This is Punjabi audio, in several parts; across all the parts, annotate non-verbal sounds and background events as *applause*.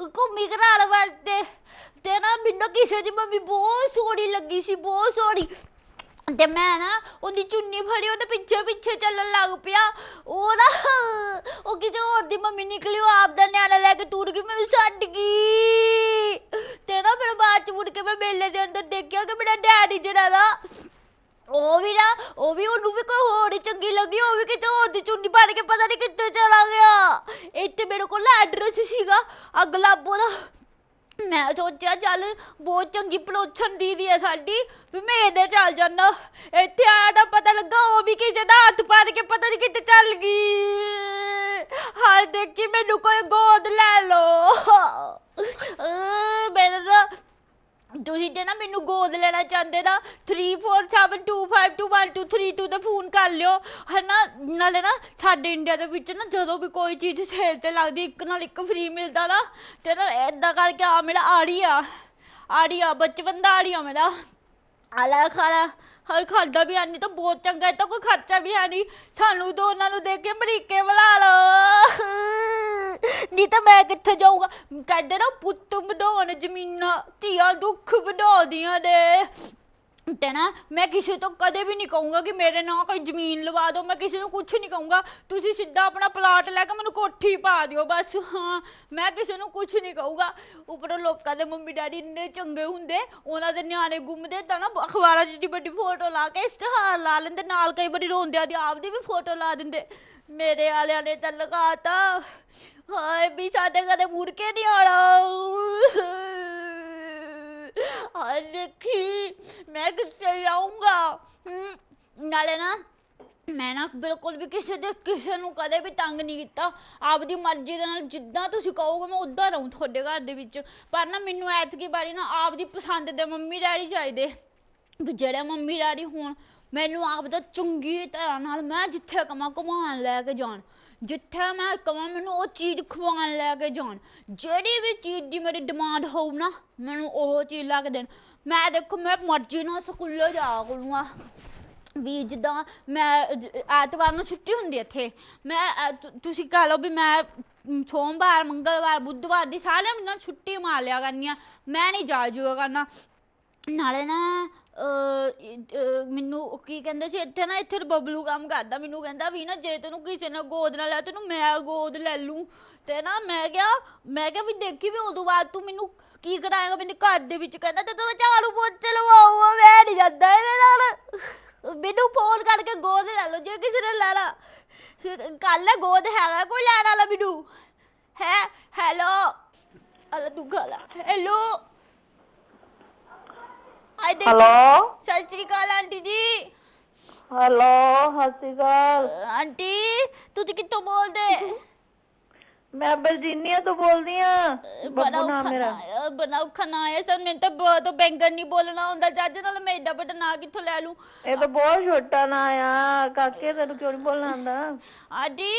ਘੁੰਮੀ ਘਰਾਲ ਵੱਲ ਤੇ ਤੇ ਨਾ ਮੈਨੂੰ ਕਿਸੇ ਦੀ ਮੰਮੀ ਬਹੁਤ ਸੋਹਣੀ ਲੱਗੀ ਸੀ ਬਹੁਤ ਸੋਹਣੀ ਤੇ ਮੈਂ ਨਾ ਉਹਦੀ ਚੁੰਨੀ ਫੜੀ ਉਹਦੇ ਪਿੱਛੇ ਪਿੱਛੇ ਚੱਲਣ ਲੱਗ ਪਿਆ ਉਹ ਨਾ ਉਹ ਕਿਤੇ ਹੋਰ ਦੀ ਮੰਮੀ ਨਿਕਲੀ ਉਹ ਆਪ ਦਾ ਨਿਆਣਾ ਲੈ ਕੇ ਤੁਰ ਗਈ ਮੈਨੂੰ ਛੱਡ ਗਈ ਤੇ ਨਾ ਫਿਰ ਬਾਅਦ ਚ ਮੁੜ ਕੇ ਮੈਂ ਮੇਲੇ ਦੇ ਅੰਦਰ ਦੇਖਿਆ ਕਿ ਮੇਰਾ ਡੈਡੀ ਜਿਹੜਾ ਦਾ ਉਹ ਵੀ ਨਾ ਉਹ ਵੀ ਉਹਨੂੰ ਵੀ ਕੋਈ ਹੋਰ ਹੀ ਚੰਗੀ ਲੱਗੀ ਉਹ ਵੀ ਕਿਤੇ ਹੋਰ ਦੀ ਚੁੰਨੀ ਪਾੜ ਕੇ ਪਤਾ ਨਹੀਂ ਕਿੱਥੇ ਚਲਾ ਗਿਆ ਇੱਥੇ ਮੇਰੇ ਕੋਲ ਐਡਰੈਸ ਸੀਗਾ ਅਗਲਾ ਬੋਦਾ ਮੈਂ ਸੋਚਿਆ ਚੱਲ ਬਹੁਤ ਚੰਗੀ ਪਲੋਛਣ ਦੀਦੀ ਹੈ ਸਾਡੀ ਵੀ ਮੈਂ ਇਹਦੇ ਚੱਲ ਜਾਣਾ ਇੱਥੇ ਆਇਆ ਤਾਂ ਪਤਾ ਲੱਗਾ ਉਹ ਵੀ ਕਿਸੇ ਦਾ ਹੱਥ ਪਾੜ ਕੇ ਪਤਾ ਨਹੀਂ ਕਿੱਥੇ ਚੱਲ ਗਈ ਹਾਏ ਦੇਖੀ ਮੈਨੂੰ ਕੋਈ ਗੋਦ ਲੈ ਲੋ ਮੇਰੇ ਨਾ ਤੁਸੀਂ ਤੇ ਨਾ ਮੈਨੂੰ ਗੋਦ ਲੈਣਾ ਚਾਹੁੰਦੇ ਦਾ 3472521232 ਤੇ ਫੋਨ ਕਰ ਲਿਓ ਹਨਾ ਨਾਲੇ ਨਾ ਸਾਡੇ ਇੰਡੀਆ ਦੇ ਵਿੱਚ ਨਾ ਜਦੋਂ ਵੀ ਕੋਈ ਚੀਜ਼ ਸੇਲ ਤੇ ਲੱਗਦੀ ਇੱਕ ਨਾਲ ਇੱਕ ਫ੍ਰੀ ਮਿਲਦਾ ਨਾ ਤੇ ਨਾ ਐਦਾਂ ਕਰਕੇ ਆ ਮੇਰਾ ਆੜੀ ਆ ਆੜੀ ਆ ਬਚਪਨ ਦਾ ਆੜੀ ਆ ਮੇਰਾ ਆਲਾ ਖਾਲਾ ਹਰ ਖਾਲਦਾ ਵੀ ਆਨੀ ਤਾਂ ਬਹੁਤ ਚੰਗਾ ਹੈ ਤਾਂ ਕੋਈ ਖਰਚਾ ਵੀ ਹੈ ਨਹੀਂ ਸਾਨੂੰ ਦੋਨਾਂ ਨੂੰ ਦੇਖ ਕੇ ਅਮਰੀਕੇ ਬੁਲਾ ਲਓ ਨਹੀਂ ਤਾਂ ਮੈਂ ਕਿੱਥੇ ਜਾਊਗਾ ਕਹਿੰਦੇ ਨਾ ਪੁੱਤ ਵਧਾਉਣ ਜ਼ਮੀਨਾਂ ਧੀਆਂ ਦੁੱਖ ਵਧਾਉਂਦੀਆਂ ਨੇ ਤੇ ਨਾ ਮੈਂ ਕਿਸੇ ਤੋਂ ਕਦੇ ਵੀ ਨਹੀਂ ਕਹੂੰਗਾ ਕਿ ਮੇਰੇ ਨਾਂ ਕੋਈ ਜ਼ਮੀਨ ਲਵਾ ਦਿਓ ਮੈਂ ਕਿਸੇ ਨੂੰ ਕੁਝ ਨਹੀਂ ਕਹੂੰਗਾ ਤੁਸੀਂ ਸਿੱਧਾ ਆਪਣਾ ਪਲਾਟ ਲੈ ਕੇ ਮੈਨੂੰ ਕੋਠੀ ਪਾ ਦਿਓ ਬਸ ਹਾਂ ਮੈਂ ਕਿਸੇ ਨੂੰ ਕੁਝ ਨਹੀਂ ਕਹੂੰਗਾ ਉਪਰੋਂ ਲੋਕਾਂ ਦੇ ਮੰਮੀ ਡੈਡੀ ਇੰਨੇ ਚੰਗੇ ਹੁੰਦੇ ਉਹਨਾਂ ਦੇ ਨਿਆਣੇ ਗੁੰਮਦੇ ਤਾਂ ਨਾ ਅਖਬਾਰਾਂ 'ਚ ਜਿੱਡੀ ਵੱਡੀ ਫੋਟੋ ਲਾ ਕੇ ਇਸ਼ਤਿਹਾਰ ਲਾ ਲੈਂਦੇ ਨਾਲ ਕਈ ਵਾਰੀ ਰੋਂਦਿਆਂ ਦੀ ਆਪਦੀ ਵੀ ਫੋਟੋ ਲਾ ਦਿੰਦੇ ਮੇਰੇ ਵਾਲਿਆਂ ਨੇ ਤਾਂ ਲਗਾਤਾ ਹਾਏ ਵੀ ਸਾਡੇ ਕਦੇ ਮੁੜ ਕੇ ਨਹੀਂ ਆਣਾ ਹਾਏ ਦੇਖੀ ਮੈਂ ਕਿੱਥੇ ਆਉਂਗਾ ਨਾਲੇ ਨਾ ਮੈਂ ਨਾ ਬਿਲਕੁਲ ਵੀ ਕਿਸੇ ਦੇ ਕਿਸੇ ਨੂੰ ਕਦੇ ਵੀ ਤੰਗ ਨਹੀਂ ਕੀਤਾ ਆਪਦੀ ਮਰਜ਼ੀ ਦੇ ਨਾਲ ਜਿੱਦਾਂ ਤੁਸੀਂ ਕਹੋਗੇ ਮੈਂ ਉਦਾਂ ਰਹੂੰ ਤੁਹਾਡੇ ਘਰ ਦੇ ਵਿੱਚ ਪਰ ਨਾ ਮੈਨੂੰ ਐਤਕੀ ਬਾਰੀ ਨਾ ਆਪਦੀ ਪਸੰਦ ਦੇ ਮੰਮੀ ਡੈਡੀ ਚਾਹੀਦੇ ਵੀ ਜਿਹੜੇ ਮੰਮੀ ਡੈਡੀ ਹੋਣ ਮੈਨੂੰ ਆਪ ਦਾ ਚੰਗੀ ਤਰ੍ਹਾਂ ਨਾਲ ਮੈਂ ਜਿੱਥੇ ਕਮਾ ਕਮਾਣ ਲੈ ਕੇ ਜਾਣ ਜਿੱਥੇ ਮੈਂ ਕਮਾ ਮੈਨੂੰ ਉਹ ਚੀਜ਼ ਖਵਾਣ ਲੈ ਕੇ ਜਾਣ ਜਿਹੜੀ ਵੀ ਚੀਜ਼ ਦੀ ਮੇਰੀ ਡਿਮਾਂਡ ਹੋਊ ਨਾ ਮੈਨੂੰ ਉਹ ਚੀਜ਼ ਲਾ ਕੇ ਦੇਣ ਮੈਂ ਦੇਖੋ ਮੈਂ ਮਰਜ਼ੀ ਨਾਲ ਸਕੂਲ ਜਾ ਕਰੂੰਗਾ ਵੀ ਜਿੱਦਾਂ ਮੈਂ ਐਤਵਾਰ ਨੂੰ ਛੁੱਟੀ ਹੁੰਦੀ ਇੱਥੇ ਮੈਂ ਤੁਸੀਂ ਕਹ ਲਓ ਵੀ ਮੈਂ ਸੋਮਵਾਰ ਮੰਗਲਵਾਰ ਬੁੱਧਵਾਰ ਦੀ ਸਾਰੇ ਨੂੰ ਛੁੱਟੀ ਮਾਰ ਲਿਆ ਕਰਨੀ ਆ ਮੈਂ ਨਹੀਂ ਜਾ ਜੂਗਾ ਨਾ ਨਾਲੇ ਨਾ ਮੈਨੂੰ ਕੀ ਕਹਿੰਦੇ ਸੀ ਇੱਥੇ ਨਾ ਇੱਥੇ ਬਬਲੂ ਕੰਮ ਕਰਦਾ ਮੈਨੂੰ ਕਹਿੰਦਾ ਵੀ ਨਾ ਜੇ ਤੈਨੂੰ ਕਿਸੇ ਨਾਲ ਗੋਦ ਨਾਲ ਲੈ ਤੈਨੂੰ ਮੈਂ ਗੋਦ ਲੈ ਲੂੰ ਤੇ ਨਾ ਮੈਂ ਕਿਹਾ ਮੈਂ ਕਿਹਾ ਵੀ ਦੇਖੀ ਵੀ ਉਦੋਂ ਬਾਅਦ ਤੂੰ ਮੈਨੂੰ ਕੀ ਕਰਾਏਗਾ ਮੈਨੂੰ ਘਰ ਦੇ ਵਿੱਚ ਕਹਿੰਦਾ ਤੇ ਤੂੰ ਝਾੜੂ ਪੋਚੇ ਲਵਾਉ ਮੈਂ ਨਹੀਂ ਜਾਂਦਾ ਇਹਦੇ ਨਾਲ ਮੈਨੂੰ ਫੋਨ ਕਰਕੇ ਗੋਦ ਲੈ ਲਓ ਜੇ ਕਿਸੇ ਨੇ ਲੈਣਾ ਕੱਲ ਗੋਦ ਹੈਗਾ ਕੋਈ ਲੈਣ ਵਾਲਾ ਮੈਨੂੰ ਹੈ ਹੈਲੋ ਅਲਾ ਦੁਗਾਲਾ ਹੈਲੋ ਹਾਏ ਦੇਖ ਹੈਲੋ ਸਤਿ ਸ਼੍ਰੀ ਅਕਾਲ ਆਂਟੀ ਜੀ ਹੈਲੋ ਸਤਿ ਸ਼੍ਰੀ ਆਂਟੀ ਤੁਸੀਂ ਕਿੱਥੋਂ ਬੋਲਦੇ ਮੈਂ ਬਰਜੀਨੀਆ ਤੋਂ ਬੋਲਦੀ ਆ ਬੱਬੂ ਮੇਰਾ ਖਾਣਾ ਬਣਾਉ ਖਾਣਾ ਹੈ ਸਰ ਮੈਂ ਤਾਂ ਬਹੁਤ ਬੈਂਗਣ ਨਹੀਂ ਬੋਲਣਾ ਹੁੰਦਾ ਜੱਜ ਨਾਲ ਮੈਂ ਏਡਾ ਵੱਡਾ ਨਾਂ ਕਿੱਥੋਂ ਲੈ ਲੂੰ ਇਹ ਤਾਂ ਬਹੁਤ ਛੋਟਾ ਨਾਂ ਆ ਕਾਕੇ ਤੈਨੂੰ ਕਿਉਂ ਨਹੀਂ ਬੋਲਣਾ ਆਉਂਦਾ ਆਂਟੀ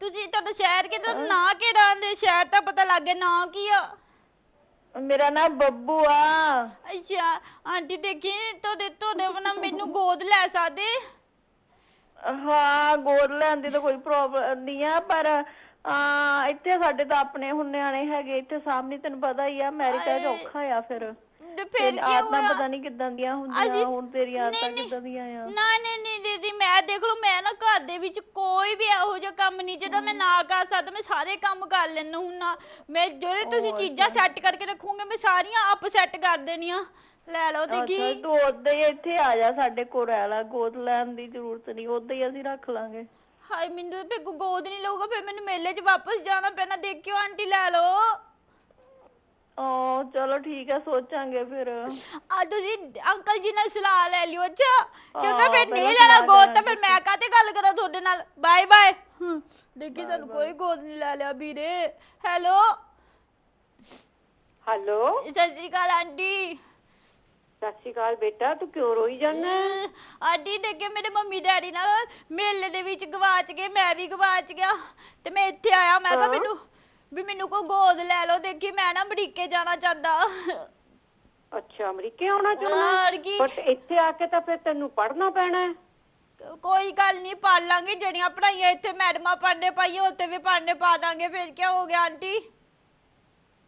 ਤੁਸੀਂ ਤੁਹਾਡਾ ਸ਼ਹਿਰ ਕਿਹੜਾ ਨਾਂ ਕਿਹੜਾ ਆਂਦੇ ਸ਼ਹਿਰ ਤਾਂ ਪਤਾ ਲੱਗੇ ਗਿਆ ਨਾਂ ਕੀ ਆ ਮੇਰਾ ਨਾਮ ਬੱਬੂ ਆ ਅੱਛਾ ਆਂਟੀ ਦੇਖੀ ਤੁਹਾਡੇ ਤੁਹਾਡੇ ਬਣਾ ਮੈਨੂੰ ਗੋਦ ਲੈ ਸਕਦੇ ਹਾਂ ਗੋਦ ਲੈਣ ਦੀ ਤਾਂ ਕੋਈ ਪ੍ਰੋਬਲਮ ਨਹੀਂ ਆ ਪਰ ਆ ਇੱਥੇ ਸਾਡੇ ਤਾਂ ਆਪਣੇ ਹੁੰਨਿਆਣੇ ਹੈਗੇ ਇੱਥੇ ਸਾਹਮਣੇ ਤੈਨੂੰ ਪਤਾ ਹੀ ਆ ਅਮਰੀਕਾ ਚ ਔਖਾ ਆ ਫਿਰ ਫਿਰ ਕੀ ਆਦਤਾਂ ਪਤਾ ਨਹੀਂ ਕਿੱਦਾਂ ਦੀਆਂ ਹੁੰਦੀਆਂ ਅਸੀਂ- ਹੁਣ ਤੇਰੀ ਆਦਤਾਂ ਕਿਦਾਂ ਕਿੱਦਾਂ ਦੀਆਂ ਆ ਨਾ ਨਹੀਂ ਨਹੀਂ ਦੀਦੀ ਮੈਂ ਦੇਖ ਲਓ ਮੈਂ ਨਾ ਘਰ ਦੇ ਵਿੱਚ ਕੋਈ ਵੀ ਇਹੋ ਜਿਹਾ ਕੰਮ ਨਹੀਂ ਜਿਹਦਾ ਮੈਂ ਨਾ ਕਰ ਸਕਦਾ ਮੈਂ ਸਾਰੇ ਕੰਮ ਕਰ ਲੈਣਾ ਹੁੰਨਾ ਨਾ ਮੈਂ ਜਿਹੜੇ ਤੁਸੀਂ ਚੀਜ਼ਾਂ ਸੈੱਟ ਕਰਕੇ ਰੱਖੋਗੇ ਮੈਂ ਸਾਰੀਆਂ ਅਪ ਸੈੱਟ ਕਰ ਦੇਣੀਆਂ ਲੈ ਲਓ ਤੇ ਕੀ ਤੂੰ ਉੱਧੇ ਹੀ ਇੱਥੇ ਆ ਜਾ ਸਾਡੇ ਕੋਲ ਰਹਿ ਲੈ ਗੋਦ ਲੈਣ ਦੀ ਜ਼ਰੂਰਤ ਨਹੀਂ ਉੱਧੇ ਹੀ ਅਸੀਂ ਰੱਖ ਲਾਂਗੇ ਹਾਏ ਮਿੰਦੂ ਤੇ ਗੋਦ ਨਹੀਂ ਲਊਗਾ ਫਿਰ ਮੈਨੂੰ ਮੇਲੇ 'ਚ ਵਾਪਸ ਜਾਣਾ ਪੈਣਾ ਦੇਖਿਓ ਆਂਟੀ ਲੈ ਲਓ ਹਾਂ ਚਲੋ ਠੀਕ ਹੈ ਸੋਚਾਂਗੇ ਫਿਰ ਆ ਤੁਸੀਂ ਅੰਕਲ ਜੀ ਨਾਲ ਸਲਾਹ ਲੈ ਲਿਓ ਅੱਛਾ ਕਿਉਂਕਿ ਫਿਰ ਨਹੀਂ ਲੈਣਾ ਗੋਦ ਤਾਂ ਫਿਰ ਮੈਂ ਕਾਤੇ ਗੱਲ ਕਰਾਂ ਤੁਹਾਡੇ ਨਾਲ ਬਾਏ ਬਾਏ ਦੇਖੀ ਤੁਹਾਨੂੰ ਕੋਈ ਗੋਦ ਨਹੀਂ ਲੈ ਲਿਆ ਵੀਰੇ ਹੈਲੋ ਹੈਲੋ ਸਤਿ ਸ਼੍ਰੀ ਅਕਾਲ ਆਂਟੀ ਸਤਿ ਸ਼੍ਰੀ ਅਕਾਲ ਬੇਟਾ ਤੂੰ ਕਿਉਂ ਰੋਈ ਜਾਂਦਾ ਆਂਟੀ ਦੇਖੇ ਮੇਰੇ ਮੰਮੀ ਡੈਡੀ ਨਾਲ ਮੇਲੇ ਦੇ ਵਿੱਚ ਗਵਾਚ ਗਏ ਮੈਂ ਵੀ ਗਵਾਚ ਗਿਆ ਤੇ ਮੈਂ ਇੱਥੇ ਆਇਆ ਮੈਂ ਕਿਹਾ ਮੈਨੂੰ ਵੀ ਮੈਨੂੰ ਕੋ ਗੋਦ ਲੈ ਲਓ ਦੇਖੀ ਮੈਂ ਨਾ ਅਮਰੀਕੇ ਜਾਣਾ ਚਾਹੁੰਦਾ ਅੱਛਾ ਅਮਰੀਕੇ ਆਉਣਾ ਚਾਹੁੰਦਾ ਕੀ? ਬਟ ਇੱਥੇ ਆ ਕੇ ਤਾਂ ਫਿਰ ਤੈਨੂੰ ਪੜਨਾ ਪੈਣਾ ਕੋਈ ਗੱਲ ਨਹੀਂ ਪੜ ਲਾਂਗੇ ਜਿਹੜੀਆਂ ਪੜਾਈਆਂ ਇੱਥੇ ਮੈਡਮਾਂ ਪੜਨੇ ਪਾਈਆਂ ਉੱਤੇ ਵੀ ਪੜਨੇ ਪਾ ਦਾਂਗੇ ਫਿਰ ਕੀ ਹੋ ਗਿਆ ਆਂਟੀ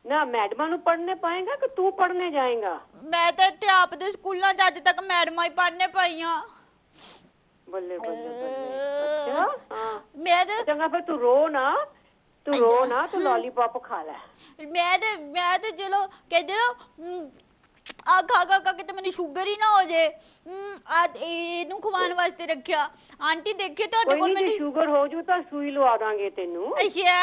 ਨਾ ਮੈਡਮਾਂ ਨੂੰ ਪੜਨੇ ਪਾਏਗਾ ਕਿ ਤੂੰ ਪੜਨੇ ਜਾਏਗਾ ਮੈਂ ਤਾਂ ਇੱਥੇ ਆਪ ਦੇ ਸਕੂਲਾਂ 'ਚ ਅੱਜ ਤੱਕ ਮੈਡਮਾਂ ਹੀ ਪੜਨੇ ਪਾਈਆਂ ਬੱਲੇ ਬੱਲੇ ਬੱਲੇ ਅੱਛਾ ਮੈਂ ਤਾਂ ਚੰਗਾ ਫਿਰ ਤੂੰ ਰੋ ਨਾ ਤੂੰ ਰੋ ਨਾ ਤੂੰ ਲੋਲੀਪੌਪ ਖਾ ਲੈ ਮੈਂ ਤੇ ਮੈਂ ਤੇ ਚਲੋ ਕਹਿੰਦੇ ਨਾ ਆ ਖਾ ਖਾ ਕਾ ਕਿ ਤੇ ਮੈਨੂੰ ਸ਼ੂਗਰ ਹੀ ਨਾ ਹੋ ਜੇ ਆ ਇਹਨੂੰ ਖਵਾਉਣ ਵਾਸਤੇ ਰੱਖਿਆ ਆਂਟੀ ਦੇਖੇ ਤੁਹਾਡੇ ਕੋਲ ਮੈਨੂੰ ਸ਼ੂਗਰ ਹੋ ਜੂ ਤਾਂ ਸੂਈ ਲਵਾ ਦਾਂਗੇ ਤੈਨੂੰ ਅਸ਼ਿਆ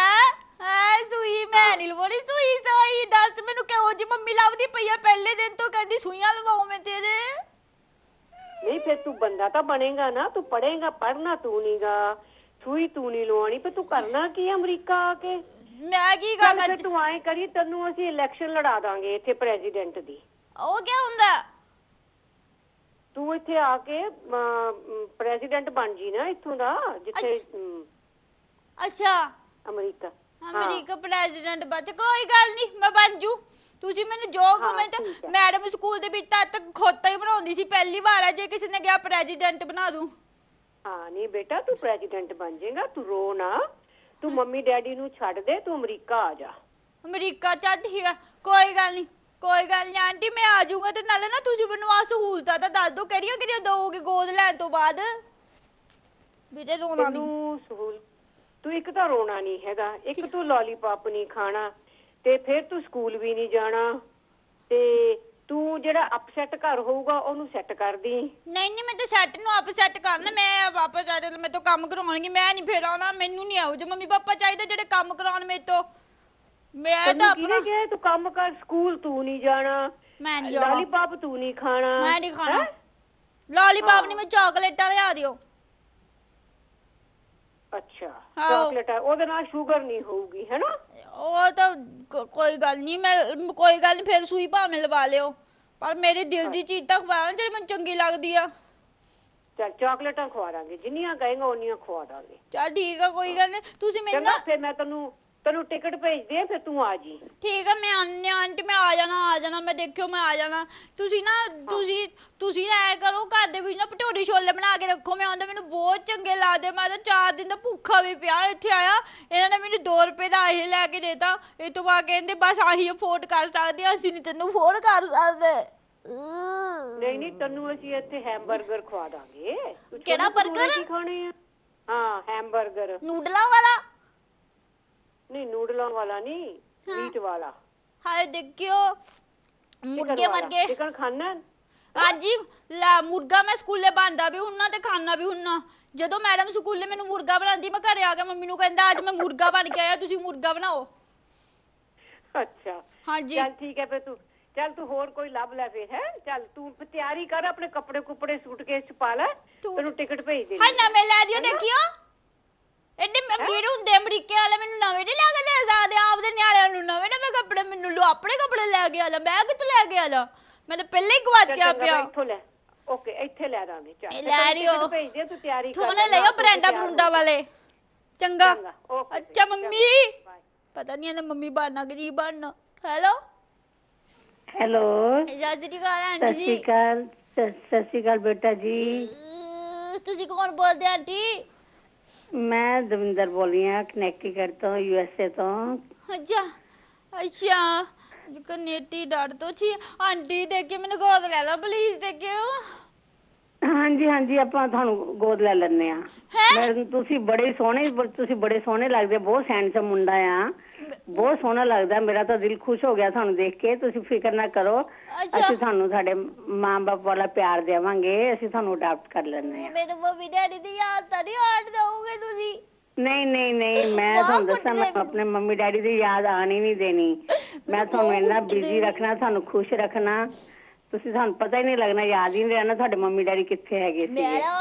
ਹਾਏ ਸੂਈ ਮੈਂ ਨਹੀਂ ਲਵਣੀ ਸੂਈ ਸਾਈ ਦੱਸ ਮੈਨੂੰ ਕਿਹੋ ਜੀ ਮੰਮੀ ਲਾਉਦੀ ਪਈ ਆ ਪਹਿਲੇ ਦਿਨ ਤੋਂ ਕਹਿੰਦੀ ਸੂਈਆਂ ਲਵਾਉ ਮੈਂ ਤੇਰੇ ਨਹੀਂ ਫਿਰ ਤੂੰ ਬੰਦਾ ਤਾਂ ਬਣੇਗਾ ਨਾ ਤੂੰ ਪੜ੍ਹੇਗਾ ਪੜ੍ਹਨਾ ਤੂੰ ਨੀਗਾ ਸੂਈ ਤੂੰ ਨਹੀਂ ਲਵਾਉਣੀ ਪਰ ਤੂੰ ਕਰਨਾ ਕੀ ਅਮਰੀਕਾ ਆ ਕੇ ਮੈਂ ਕੀ ਕਰਨਾ ਜੇ ਤੂੰ ਐਂ ਕਰੀ ਤੈਨੂੰ ਅਸੀਂ ਇਲੈਕਸ਼ਨ ਲੜਾ ਦਾਂਗੇ ਇੱਥੇ ਪ੍ਰੈਜ਼ੀਡੈਂਟ ਦੀ ਉਹ ਕੀ ਹੁੰਦਾ ਤੂੰ ਇੱਥੇ ਆ ਕੇ ਪ੍ਰੈਜ਼ੀਡੈਂਟ ਬਣ ਜੀ ਨਾ ਇੱਥੋਂ ਦਾ ਜਿੱਥੇ ਅੱਛਾ ਅਮਰੀਕਾ ਅਮਰੀਕਾ ਪ੍ਰੈਜ਼ੀਡੈਂਟ ਬਚ ਕੋਈ ਗੱਲ ਨਹੀਂ ਮੈਂ ਬਣ ਜੂ ਤੂੰ ਜੀ ਮੈਨੂੰ ਜੋ ਕਮੈਂਟ ਮੈਡਮ ਸਕੂਲ ਦੇ ਵਿੱਚ ਤਾਂ ਤੱਕ ਖੋਤਾ ਹੀ ਬਣਾਉਂਦੀ ਸੀ ਪਹਿਲੀ ਵਾਰ ਆ ਜੇ ਕਿਸੇ ਨੇ ਗਿਆ ਪ੍ਰੈਜ਼ੀਡੈਂਟ ਬਣਾ ਦੂੰ ਹਾਂ ਨਹੀਂ ਬੇਟਾ ਤੂੰ ਪ੍ਰੈਜ਼ੀਡੈਂਟ ਬਣ ਜਾਏਗਾ ਤੂੰ ਰੋ ਨਾ ਤੂੰ ਮੰਮੀ ਡੈਡੀ ਨੂੰ ਛੱਡ ਦੇ ਤੂੰ ਅਮਰੀਕਾ ਆ ਜਾ ਅਮਰੀਕਾ ਚੱਲ ਠੀਕ ਆ ਕੋਈ ਗੱਲ ਨਹੀਂ ਕੋਈ ਗੱਲ ਨਹੀਂ ਆਂਟੀ ਮੈਂ ਆ ਜਾਊਂਗਾ ਤੇ ਨਾਲੇ ਨਾ ਤੁਸੀਂ ਮੈਨੂੰ ਆ ਸਹੂਲਤਾਂ ਤਾਂ ਦੱਸ ਦਿਓ ਕਿਹੜੀਆਂ ਕਿਹੜੀਆਂ ਦੋਗੇ ਗੋਦ ਲੈਣ ਤੋਂ ਬਾਅਦ ਬੇਟੇ ਰੋਣਾ ਨਹੀਂ ਤੂੰ ਸਹੂਲ ਤੂੰ ਇੱਕ ਤਾਂ ਰੋਣਾ ਨਹੀਂ ਹੈਗਾ ਇੱਕ ਤੂੰ ਲਾਲੀਪਾਪ ਨਹੀਂ ਖਾਣਾ ਤੇ ਫਿਰ ਤੂੰ ਸਕੂਲ ਵੀ ਨਹੀਂ ਜਾਣਾ ਤੇ ਤੂੰ ਜਿਹੜਾ ਅਪਸੈਟ ਕਰ ਹੋਊਗਾ ਉਹਨੂੰ ਸੈੱਟ ਕਰ ਦੀ ਨਹੀਂ ਨਹੀਂ ਮੈਂ ਤਾਂ ਸੈੱਟ ਨੂੰ ਅਪਸੈਟ ਕਰਨਾ ਮੈਂ ਵਾਪਸ ਆ ਜਾ ਮੈਂ ਤਾਂ ਕੰਮ ਕਰਾਉਣੀ ਮੈਂ ਨਹੀਂ ਫੇਰ ਆਉਣਾ ਮੈਨੂੰ ਨਹੀਂ ਆਉ ਜੇ ਮੰਮੀ ਪਾਪਾ ਚਾਹੀਦੇ ਜਿਹੜੇ ਕੰਮ ਕਰਾਉਣ ਮੇਰੇ ਤੋਂ ਮੈਂ ਤਾਂ ਆਪਣਾ ਕਿਹਾ ਤੂੰ ਕੰਮ ਕਰ ਸਕੂਲ ਤੂੰ ਨਹੀਂ ਜਾਣਾ ਮੈਂ ਨਹੀਂ ਲਾਲੀ ਲਾਲੀਪਾਪ ਤੂੰ ਨਹੀਂ ਖਾਣਾ ਮੈਂ ਨਹੀਂ ਖਾਣਾ ਲਾਲੀ ਲਾਲੀਪਾਪ ਨਹੀਂ ਮੈਂ ਚਾਕਲੇਟਾਂ ਲਿਆ ਦਿਓ ਅੱਛਾ ਚਾਕਲੇਟਾਂ ਉਹਦੇ ਨਾਲ ਸ਼ੂਗਰ ਨਹੀਂ ਹੋਊਗੀ ਹੈਨਾ ਕੋਈ ਗੱਲ ਨਹੀਂ ਮੈਂ ਕੋਈ ਗੱਲ ਨਹੀਂ ਫਿਰ ਸੂਈ ਭਾਵੇਂ ਲਵਾ ਲਿਓ ਪਰ ਮੇਰੇ ਦਿਲ ਦੀ ਚੀਜ਼ ਤਾਂ ਖਵਾਓ ਜਿਹੜੀ ਮੈਨੂੰ ਚੰਗੀ ਲੱਗਦੀ ਆ ਚਲ ਚਾਕਲੇਟਾਂ ਖਵਾ ਦਾਂਗੇ ਜਿੰਨੀਆਂ ਕਹੇਂਗਾ ਉਨੀਆਂ ਖਵਾ ਦਾਂਗੇ ਚਲ ਠੀਕ ਆ ਕੋਈ ਗੱਲ ਨਹੀਂ ਤੁਸੀਂ ਮੈਨੂੰ ਚੰਗਾ ਨਾ- ਫਿਰ ਮੈਂ ਤੈਨੂੰ ਤੈਨੂੰ ਟਿਕਟ ਭੇਜਦੇ ਆ ਫਿਰ ਤੂੰ ਆ ਜੀ ਠੀਕ ਆ ਮੈਂ ਆਨੇ ਆਂਟੀ ਮੈਂ ਆ ਜਾਣਾ ਆ ਜਾਣਾ ਮੈਂ ਦੇਖਿਓ ਮੈਂ ਆ ਜਾਣਾ ਤੁਸੀਂ ਨਾ ਤੁਸੀਂ ਤੁਸੀਂ ਐ ਕਰੋ ਘਰ ਦੇ ਵਿੱਚ ਨਾ ਪਟੋੜੀ ਛੋਲੇ ਬਣਾ ਕੇ ਰੱਖੋ ਮੈਂ ਆਉਂਦਾ ਮੈਨੂੰ ਬਹੁਤ ਚੰਗੇ ਲੱਗਦੇ ਮੈਂ ਤਾਂ 4 ਦਿਨ ਦਾ ਭੁੱਖਾ ਵੀ ਪਿਆ ਇੱਥੇ ਆਇਆ ਇਹਨਾਂ ਨੇ ਮੈਨੂੰ 2 ਰੁਪਏ ਦਾ ਇਹ ਲੈ ਕੇ ਦੇਤਾ ਇਹ ਤੋਂ ਬਾਅਦ ਕਹਿੰਦੇ ਬਸ ਆਹੀ ਅਫੋਰਡ ਕਰ ਸਕਦੇ ਆ ਅਸੀਂ ਨਹੀਂ ਤੈਨੂੰ ਅਫੋਰਡ ਕਰ ਸਕਦੇ ਨਹੀਂ ਨਹੀਂ ਤੈਨੂੰ ਅਸੀਂ ਇੱਥੇ ਹੈਮਬਰਗਰ ਖਵਾ ਦਾਂਗੇ ਕਿਹੜਾ 버ਗਰ ਖਾਣੇ ਆ ਹਾਂ ਹੈਮਬਰਗਰ ਨੂਡਲਾਂ ਵਾਲਾ ਨਹੀਂ ਨੂਡਲਾਂ ਵਾਲਾ ਨਹੀਂ ਮੀਟ ਵਾਲਾ ਹਾਏ ਦੇਖਿਓ ਮੁਰਗੇ ਮਰਗੇ ਚਿਕਨ ਖਾਣਾ ਹਾਂਜੀ ਲੈ ਮੁਰਗਾ ਮੈਂ ਸਕੂਲੇ ਬਣਦਾ ਵੀ ਹੁੰਨਾ ਤੇ ਖਾਣਾ ਵੀ ਹੁੰਨਾ ਜਦੋਂ ਮੈਡਮ ਸਕੂਲੇ ਮੈਨੂੰ ਮੁਰਗਾ ਬਣਾਉਂਦੀ ਮੈਂ ਘਰੇ ਆ ਕੇ ਮੰਮੀ ਨੂੰ ਕਹਿੰਦਾ ਅੱਜ ਮੈਂ ਮੁਰਗਾ ਬਣ ਕੇ ਆਇਆ ਤੁਸੀਂ ਮੁਰਗਾ ਬਣਾਓ ਅੱਛਾ ਹਾਂਜੀ ਚੱਲ ਠੀਕ ਹੈ ਫੇ ਤੂੰ ਚੱਲ ਤੂੰ ਹੋਰ ਕੋਈ ਲੱਭ ਲੈ ਫੇਰ ਹੈ ਚੱਲ ਤੂੰ ਤਿਆਰੀ ਕਰ ਆਪਣੇ ਕੱਪੜੇ ਕੁਪੜੇ ਸੂਟਕੇਸ ਚ ਪਾ ਲੈ ਤੈਨੂੰ ਟਿਕਟ ਭੇਜ ਦੇ ਹਾਂ ਨਾ ਮੈਂ ਲੈ ਦਿਓ ਦੇਖਿਓ ਐਡੇ ਅਮੀਰ ਹੁੰਦੇ ਅਮਰੀਕੇ ਵਾਲੇ ਮੈਨੂੰ ਨਵੇਂ ਨਹੀਂ ਲੱਗਦੇ ਕੇ ਆਪਦੇ ਨਿਆਣਿਆਂ ਨੂੰ ਨਵੇਂ ਨਵੇਂ ਕੱਪੜੇ ਮੈਨੂੰ ਲੋ ਆਪਣੇ ਕੱਪੜੇ ਲੈ ਕੇ ਆਲਾ ਮੈਂ ਕਿੱਥੋਂ ਲੈ ਕੇ ਆਲਾ ਮੈਂ ਤਾਂ ਪਹਿਲੇ ਹੀ ਗਵਾਚਿਆ ਪਿਆ ਇੱਥੋਂ ਲੈ ਓਕੇ ਇੱਥੇ ਲੈ ਦਾਂਗੇ ਚਾਹ ਲੈ ਰਿਓ ਭੇਜ ਦੇ ਤੂੰ ਤਿਆਰੀ ਕਰ ਥੋਨੇ ਲਿਓ ਬਰੈਂਡਾ ਬਰੁੰਡਾ ਵਾਲੇ ਚੰਗਾ ਅੱਛਾ ਮੰਮੀ ਪਤਾ ਨਹੀਂ ਇਹਨੇ ਮੰਮੀ ਬਣਨਾ ਗਰੀਬ ਬਣਨਾ ਹੈਲੋ ਹੈਲੋ ਸਤਿ ਸ਼੍ਰੀ ਆਂਟੀ ਜੀ ਸਤਿ ਸ਼੍ਰੀ ਅਕਾਲ ਸਤਿ ਸ਼੍ਰੀ ਅਕਾਲ ਬੇਟਾ ਜੀ ਤੁਸੀਂ ਕੌਣ ਬੋਲਦੇ ਆਂਟੀ ਮੈਂ ਦਵਿੰਦਰ ਆ ਰਹੀ ਹਾਂ ਕਨੈਕਟੀਕਟ ਤੋਂ ਯੂਐਸਏ ਤੋਂ ਅੱਛਾ ਅੱਛਾ ਕਨੇਟੀ ਡਾਟ ਤੋਂ ਛੀ ਆਂਟੀ ਦੇ ਕੇ ਮੈਨੂੰ ਗੋਦ ਲੈ ਲਓ ਪਲੀਜ਼ ਦੇ ਕੇ ਹਾਂਜੀ ਹਾਂਜੀ ਆਪਾਂ ਤੁਹਾਨੂੰ ਗੋਦ ਲੈ ਲੈਣੇ ਆ ਮੈਂ- ਤੁਸੀਂ ਬੜੇ ਸੋਹਣੇ ਤੁਸੀਂ ਬੜੇ ਸੋਹਣੇ ਲੱਗਦੇ ਬਹੁਤ ਸੈਂਸਮ ਮੁੰਡਾ ਆ ਬਹੁਤ ਸੋਹਣਾ ਲੱਗਦਾ ਮੇਰਾ ਤਾਂ ਦਿਲ ਖੁਸ਼ ਹੋ ਗਿਆ ਤੁਹਾਨੂੰ ਦੇਖ ਕੇ ਤੁਸੀਂ ਫਿਕਰ ਨਾ ਕਰੋ ਅਸੀਂ ਤੁਹਾਨੂੰ ਸਾਡੇ ਮਾਂ-ਬਾਪ ਵਾਲਾ ਪਿਆਰ ਦੇਵਾਂਗੇ ਅਸੀਂ ਤੁਹਾਨੂੰ ਅਡਾਪਟ ਕਰ ਲੈਣੇ ਆ ਮੇਰੇ ਮੰਮੀ ਡੈਡੀ ਦੀ ਯਾਦ ਤਾਂ ਨਹੀਂ ਆਣ ਦਊਗੇ ਤੁਸੀਂ ਨਹੀਂ ਨਹੀਂ ਨਹੀਂ ਮੈਂ ਤੁਹਾਨੂੰ ਦੱਸਾਂ ਮੈਂ ਆਪਣੇ ਮੰਮੀ ਡੈਡੀ ਦੀ ਯਾਦ ਆਣੀ ਨਹੀਂ ਦੇਣੀ ਮੈਂ ਤੁਹਾਨੂੰ ਇੰਨਾ ਬਿਜ਼ੀ ਰੱਖਣਾ ਤੁਹਾਨੂੰ ਖੁਸ਼ ਰੱਖਣਾ ਤੁਸੀਂ ਸਾਨੂੰ ਪਤਾ ਹੀ ਨਹੀਂ ਲੱਗਣਾ ਯਾਦ ਹੀ ਨਹੀਂ ਰਹਿਣਾ ਤੁਹਾਡੇ ਮੰਮੀ ਡੈਡੀ ਕਿੱਥੇ ਹੈਗੇ ਸੀ ਮੈਂ ਨਾ